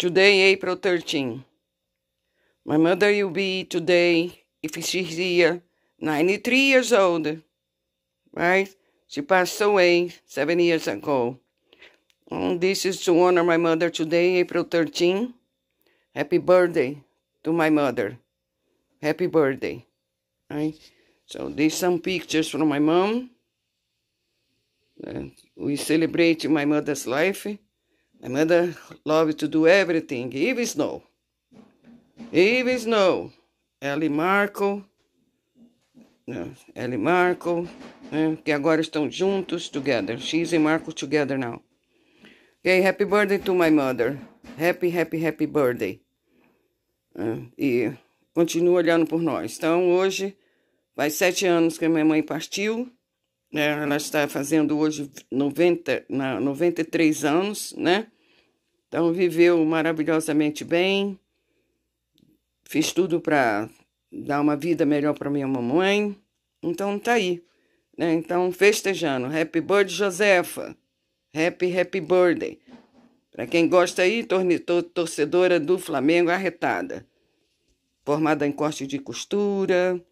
Today, April 13. My mother will be today, if she's here, 93 years old. Right? She passed away seven years ago. And mm, this is to honor my mother today, April 13. Happy birthday to my mother. Happy birthday. Right? So these some pictures from my mom. And uh, we celebrate my mother's life. Amanda love to do everything, even snow. Even snow. Ellie Marco, Não, Ellie Marco, né, que agora estão juntos, together. She's and Marco together now. Ok, happy birthday to my mother. Happy, happy, happy birthday. Uh, e continua olhando por nós. Então, hoje, faz sete anos que a minha mãe partiu né? ela está fazendo hoje 90, na, 93 anos, né? Então, viveu maravilhosamente bem, fiz tudo para dar uma vida melhor para minha mamãe, então tá aí, né? Então, festejando, Happy Birthday, Josefa, Happy, Happy Birthday. Para quem gosta aí, tornitou torcedora do Flamengo arretada, formada em corte de costura,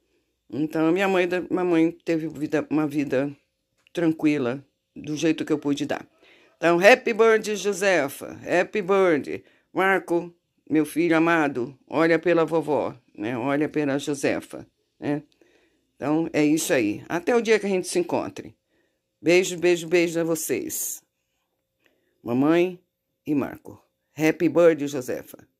então, minha mãe, minha mãe teve vida, uma vida tranquila, do jeito que eu pude dar. Então, happy birthday, Josefa. Happy birthday. Marco, meu filho amado, olha pela vovó, né? Olha pela Josefa, né? Então, é isso aí. Até o dia que a gente se encontre. Beijo, beijo, beijo a vocês. Mamãe e Marco. Happy birthday, Josefa.